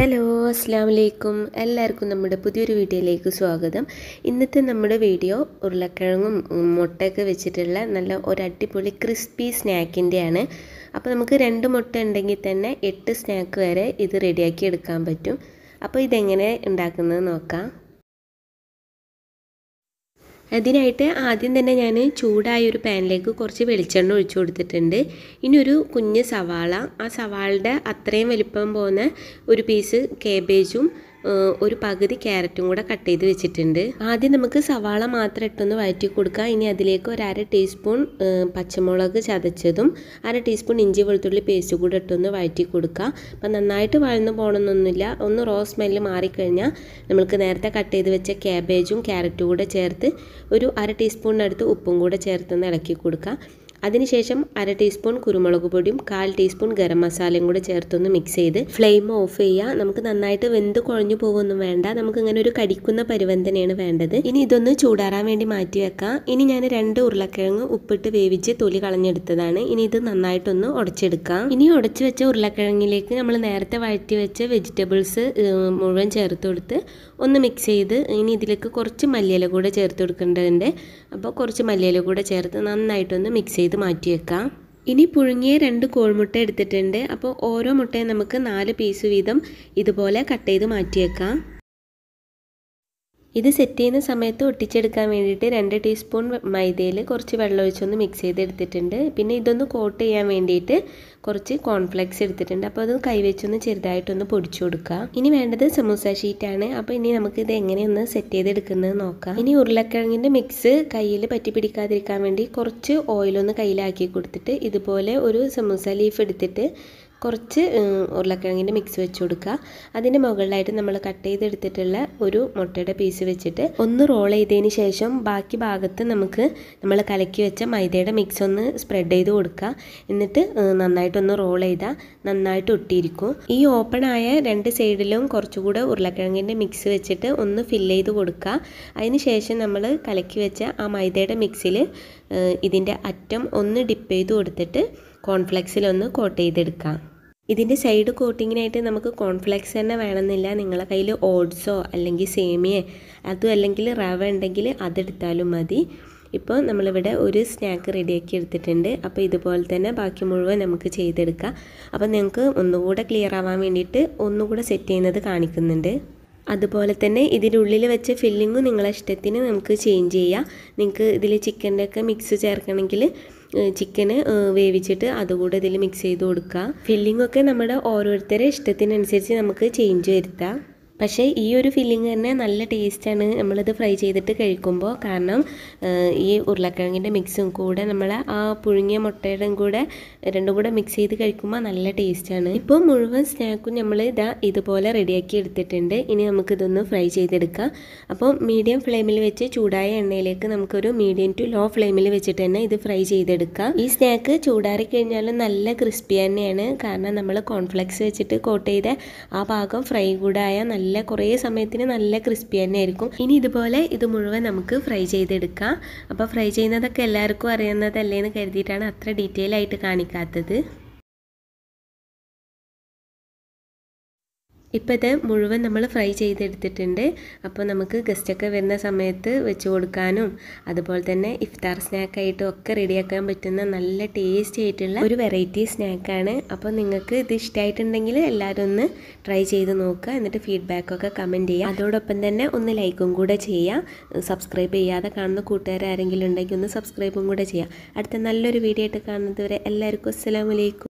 hello അസ്സാം വലൈക്കും എല്ലാവർക്കും നമ്മുടെ പുതിയൊരു വീഡിയോയിലേക്ക് സ്വാഗതം ഇന്നത്തെ നമ്മുടെ വീഡിയോ ഉരുളക്കിഴങ്ങും മുട്ടയൊക്കെ വെച്ചിട്ടുള്ള നല്ല ഒരു അടിപൊളി ക്രിസ്പി സ്നാക്കിൻ്റെയാണ് അപ്പോൾ നമുക്ക് രണ്ട് മുട്ട ഉണ്ടെങ്കിൽ തന്നെ എട്ട് സ്നാക്ക് വരെ ഇത് റെഡിയാക്കി എടുക്കാൻ പറ്റും അപ്പോൾ ഇതെങ്ങനെ ഉണ്ടാക്കുന്നത് നോക്കാം അതിനായിട്ട് ആദ്യം തന്നെ ഞാൻ ചൂടായ ഒരു പാനിലേക്ക് കുറച്ച് വെളിച്ചെണ്ണ ഒഴിച്ചു കൊടുത്തിട്ടുണ്ട് ഇനി ഒരു കുഞ്ഞ് സവാള ആ സവാളയുടെ അത്രയും വലിപ്പം പോകുന്ന ഒരു പീസ് കേബേജും ഒരു പകുതി ക്യാരറ്റും കൂടെ കട്ട് ചെയ്ത് വെച്ചിട്ടുണ്ട് ആദ്യം നമുക്ക് സവാള മാത്രം ഇട്ടൊന്ന് വഴറ്റി കൊടുക്കുക ഇനി അതിലേക്ക് ഒരു അര ടീസ്പൂൺ പച്ചമുളക് ചതച്ചതും അര ടീസ്പൂൺ ഇഞ്ചി വെളുത്തുള്ളി പേസ്റ്റ് കൂടെ ഇട്ടൊന്ന് വഴറ്റി കൊടുക്കുക അപ്പം നന്നായിട്ട് വഴന്നു പോകണമെന്നൊന്നുമില്ല ഒന്ന് റോ സ്മെല്ല് മാറിക്കഴിഞ്ഞാൽ നമുക്ക് നേരത്തെ കട്ട് ചെയ്ത് വെച്ച ക്യാബേജും ക്യാരറ്റും കൂടെ ചേർത്ത് ഒരു അര ടീസ്പൂണിനടുത്ത് ഉപ്പും കൂടെ ചേർത്തൊന്ന് ഇളക്കി കൊടുക്കുക അതിനുശേഷം അര ടീസ്പൂൺ കുരുമുളക് പൊടിയും കാൽ ടീസ്പൂൺ ഗരം മസാലയും കൂടെ ചേർത്തൊന്ന് മിക്സ് ചെയ്ത് ഫ്ലെയിം ഓഫ് ചെയ്യുക നമുക്ക് നന്നായിട്ട് വെന്ത് കുഴഞ്ഞു പോകുമൊന്നും വേണ്ട നമുക്ക് ഇങ്ങനെ ഒരു കടിക്കുന്ന പരിവന്തനയാണ് വേണ്ടത് ഇനി ഇതൊന്ന് ചൂടാറാൻ വേണ്ടി മാറ്റി വെക്കാം ഇനി ഞാൻ രണ്ട് ഉരുളക്കിഴങ്ങ് ഉപ്പിട്ട് വേവിച്ച് തൊലി കളഞ്ഞെടുത്തതാണ് ഇനി ഇത് നന്നായിട്ടൊന്ന് ഉടച്ചെടുക്കാം ഇനി ഉടച്ചു വെച്ച ഉരുളക്കിഴങ്ങിലേക്ക് നമ്മൾ നേരത്തെ വഴറ്റി വെച്ച വെജിറ്റബിൾസ് മുഴുവൻ ചേർത്ത് കൊടുത്ത് ഒന്ന് മിക്സ് ചെയ്ത് ഇനി ഇതിലേക്ക് കുറച്ച് മല്ലിയില കൂടെ ചേർത്ത് കൊടുക്കേണ്ടതുണ്ട് അപ്പോൾ കുറച്ച് മല്ലിയില കൂടെ ചേർത്ത് നന്നായിട്ടൊന്ന് മിക്സ് ചെയ്ത് ചെയ്ത് മാറ്റിയേക്കാം ഇനി പുഴുങ്ങിയ രണ്ട് കോഴിമുട്ട എടുത്തിട്ടുണ്ട് അപ്പോൾ ഓരോ മുട്ടയും നമുക്ക് നാല് പീസ് വീതം ഇതുപോലെ കട്ട് ചെയ്ത് മാറ്റിയേക്കാം ഇത് സെറ്റ് ചെയ്യുന്ന സമയത്ത് ഒട്ടിച്ചെടുക്കാൻ വേണ്ടിയിട്ട് രണ്ട് ടീസ്പൂൺ മൈദയിൽ കുറച്ച് വെള്ളം ഒഴിച്ചൊന്ന് മിക്സ് ചെയ്തെടുത്തിട്ടുണ്ട് പിന്നെ ഇതൊന്ന് കോട്ട് ചെയ്യാൻ വേണ്ടിയിട്ട് കുറച്ച് കോൺഫ്ലെക്സ് എടുത്തിട്ടുണ്ട് അപ്പോൾ അത് കൈവച്ചൊന്ന് ചെറുതായിട്ടൊന്ന് പൊടിച്ചു കൊടുക്കുക ഇനി വേണ്ടത് സമൂസ ഷീറ്റാണ് അപ്പോൾ ഇനി നമുക്ക് ഇത് എങ്ങനെയൊന്ന് സെറ്റ് ചെയ്തെടുക്കുന്നത് നോക്കാം ഇനി ഉരുളക്കിഴങ്ങിൻ്റെ മിക്സ് കയ്യിൽ പറ്റി പിടിക്കാതിരിക്കാൻ വേണ്ടി കുറച്ച് ഓയിലൊന്ന് കയ്യിലാക്കി കൊടുത്തിട്ട് ഇതുപോലെ ഒരു സമൂസ ലീഫ് എടുത്തിട്ട് കുറച്ച് ഉരുളക്കിഴങ്ങിൻ്റെ മിക്സ് വെച്ച് കൊടുക്കുക അതിൻ്റെ മുകളിലായിട്ട് നമ്മൾ കട്ട് ചെയ്തെടുത്തിട്ടുള്ള ഒരു മുട്ടയുടെ പീസ് വെച്ചിട്ട് ഒന്ന് റോൾ ചെയ്തതിന് ശേഷം ബാക്കി ഭാഗത്ത് നമുക്ക് നമ്മൾ കലക്കി വെച്ച മൈദയുടെ മിക്സ് ഒന്ന് സ്പ്രെഡ് ചെയ്ത് കൊടുക്കുക എന്നിട്ട് നന്നായിട്ടൊന്ന് റോൾ ചെയ്താൽ നന്നായിട്ട് ഒട്ടിയിരിക്കും ഈ ഓപ്പൺ ആയ രണ്ട് സൈഡിലും കുറച്ചുകൂടെ ഉരുളക്കിഴങ്ങിൻ്റെ മിക്സ് വെച്ചിട്ട് ഒന്ന് ഫില്ല് ചെയ്ത് കൊടുക്കുക അതിന് ശേഷം നമ്മൾ കലക്കി വെച്ച ആ മൈദയുടെ മിക്സിൽ ഇതിൻ്റെ അറ്റം ഒന്ന് ഡിപ്പ് ചെയ്ത് കൊടുത്തിട്ട് കോൺഫ്ലെക്സിലൊന്ന് കോട്ട് ചെയ്തെടുക്കാം ഇതിൻ്റെ സൈഡ് കോട്ടിങ്ങിനായിട്ട് നമുക്ക് കോൺഫ്ലെക്സ് തന്നെ വേണമെന്നില്ല നിങ്ങളെ കയ്യിൽ ഓട്സോ അല്ലെങ്കിൽ സേമിയേ അതും അല്ലെങ്കിൽ റവ ഉണ്ടെങ്കിൽ അതെടുത്താലും മതി ഇപ്പോൾ നമ്മളിവിടെ ഒരു സ്നാക്ക് റെഡിയാക്കി എടുത്തിട്ടുണ്ട് അപ്പോൾ ഇതുപോലെ തന്നെ ബാക്കി മുഴുവൻ നമുക്ക് ചെയ്തെടുക്കാം അപ്പോൾ നിങ്ങൾക്ക് ഒന്നുകൂടെ ക്ലിയർ ആവാൻ വേണ്ടിയിട്ട് ഒന്നുകൂടെ സെറ്റ് ചെയ്യുന്നത് കാണിക്കുന്നുണ്ട് അതുപോലെ തന്നെ ഇതിൻ്റെ ഉള്ളിൽ വെച്ച ഫില്ലിങ്ങും നിങ്ങളെ ഇഷ്ടത്തിന് നമുക്ക് ചേഞ്ച് ചെയ്യാം നിങ്ങൾക്ക് ഇതിൽ ചിക്കൻ്റെ ഒക്കെ മിക്സ് ചേർക്കണമെങ്കിൽ ചിക്കന് വേവിച്ചിട്ട് അതുകൂടെ ഇതിൽ മിക്സ് ചെയ്ത് കൊടുക്കുക ഫില്ലിങ്ങൊക്കെ നമ്മുടെ ഓരോരുത്തരുടെ ഇഷ്ടത്തിനനുസരിച്ച് നമുക്ക് ചേഞ്ച് വരുത്താം പക്ഷേ ഈ ഒരു ഫില്ലിങ് തന്നെ നല്ല ടേസ്റ്റാണ് നമ്മളത് ഫ്രൈ ചെയ്തിട്ട് കഴിക്കുമ്പോൾ കാരണം ഈ ഉരുളക്കിഴങ്ങിൻ്റെ മിക്സും കൂടെ നമ്മൾ ആ പുഴുങ്ങിയ മുട്ടയുടെയും കൂടെ രണ്ടും കൂടെ മിക്സ് ചെയ്ത് കഴിക്കുമ്പോൾ നല്ല ടേസ്റ്റാണ് ഇപ്പോൾ മുഴുവൻ സ്നാക്കും നമ്മൾ ഇതാ ഇതുപോലെ റെഡിയാക്കി എടുത്തിട്ടുണ്ട് ഇനി നമുക്കിതൊന്ന് ഫ്രൈ ചെയ്തെടുക്കാം അപ്പോൾ മീഡിയം ഫ്ലെയിമിൽ വെച്ച് ചൂടായ എണ്ണയിലേക്ക് നമുക്കൊരു മീഡിയം ടു ലോ ഫ്ലെയിമിൽ വെച്ചിട്ട് തന്നെ ഇത് ഫ്രൈ ചെയ്തെടുക്കാം ഈ സ്നാക്ക് ചൂടാറി കഴിഞ്ഞാൽ നല്ല ക്രിസ്പി തന്നെയാണ് കാരണം നമ്മൾ കോൺഫ്ലെക്സ് വെച്ചിട്ട് കോട്ട് ചെയ്ത ആ ഭാഗം ഫ്രൈ കൂടായ നല്ല നല്ല കുറേ സമയത്തിന് നല്ല ക്രിസ്പി തന്നെ ആയിരിക്കും ഇനി ഇതുപോലെ ഇത് മുഴുവൻ നമുക്ക് ഫ്രൈ ചെയ്തെടുക്കാം അപ്പോൾ ഫ്രൈ ചെയ്യുന്നതൊക്കെ എല്ലാവർക്കും അറിയുന്നതല്ലേ എന്ന് കരുതിയിട്ടാണ് അത്ര ഡീറ്റെയിൽ ആയിട്ട് കാണിക്കാത്തത് ഇപ്പം ഇത് മുഴുവൻ നമ്മൾ ഫ്രൈ ചെയ്തെടുത്തിട്ടുണ്ട് അപ്പോൾ നമുക്ക് ഗസ്റ്റൊക്കെ വരുന്ന സമയത്ത് വെച്ച് കൊടുക്കാനും അതുപോലെ തന്നെ ഇഫ്താർ സ്നാക്കായിട്ടും ഒക്കെ റെഡിയാക്കാൻ പറ്റുന്ന നല്ല ടേസ്റ്റി ആയിട്ടുള്ള ഒരു വെറൈറ്റി സ്നാക്കാണ് അപ്പോൾ നിങ്ങൾക്ക് ഇത് ഇഷ്ടമായിട്ടുണ്ടെങ്കിൽ എല്ലാവരും ഒന്ന് ട്രൈ ചെയ്ത് നോക്കുക എന്നിട്ട് ഫീഡ്ബാക്കൊക്കെ കമൻറ്റ് ചെയ്യുക അതോടൊപ്പം തന്നെ ഒന്ന് ലൈക്കും കൂടെ ചെയ്യുക സബ്സ്ക്രൈബ് ചെയ്യാതെ കാണുന്ന കൂട്ടുകാർ ആരെങ്കിലും ഉണ്ടെങ്കിൽ ഒന്ന് സബ്സ്ക്രൈബും കൂടെ ചെയ്യുക അടുത്ത നല്ലൊരു വീഡിയോ ആയിട്ട് കാണുന്നതുവരെ എല്ലാവർക്കും അസ്സാമലൈക്കും